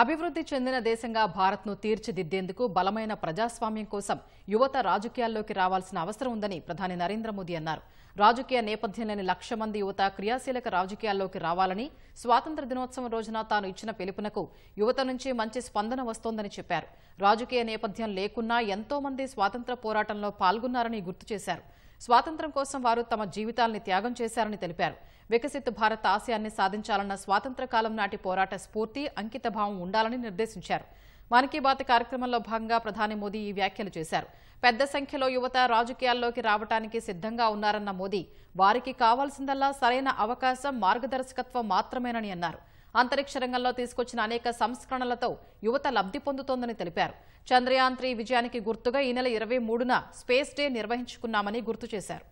అభివృద్ధి చెందిన దేశంగా భారత్ను తీర్చిదిద్దేందుకు బలమైన ప్రజాస్వామ్యం కోసం యువత రాజకీయాల్లోకి రావాల్సిన అవసరం ఉందని ప్రధాని నరేంద్ర మోదీ అన్నారు రాజకీయ నేపథ్యం లేని లక్ష మంది యువత క్రియాశీలక రాజకీయాల్లోకి రావాలని స్వాతంత్ర దినోత్సవం రోజున తాను ఇచ్చిన పిలుపునకు యువత నుంచి మంచి స్పందన వస్తోందని చెప్పారు రాజకీయ నేపథ్యం లేకున్నా ఎంతో మంది స్వాతంత్ర పోరాటంలో పాల్గొన్నారని గుర్తు చేశారు స్వాతంత్ర్యం కోసం వారు తమ జీవితాల్ని త్యాగం చేశారని తెలిపారు వికసిత్ భారత్ ఆశయాన్ని సాధించాలన్న స్వాతంత్ర కాలం నాటి పోరాట స్ఫూర్తి అంకితభావం ఉండాలని నిర్దేశించారు మన్ కీ బాత్ కార్యక్రమంలో భాగంగా ప్రధాని మోదీ ఈ వ్యాఖ్యలు చేశారు పెద్ద సంఖ్యలో యువత రాజకీయాల్లోకి రావటానికి సిద్ధంగా ఉన్నారన్న మోదీ వారికి కావాల్సిందల్లా సరైన అవకాశం మార్గదర్శకత్వం మాత్రమేనని అన్నారు అంతరిక్ష రంగంలో తీసుకొచ్చిన అనేక సంస్కరణలతో యువత లబ్ధి పొందుతోందని తెలిపారు చంద్రయాన్ త్రీ విజయానికి గుర్తుగా ఈ నెల ఇరవై మూడున స్పేస్ డే నిర్వహించుకున్నామని గుర్తు చేశారు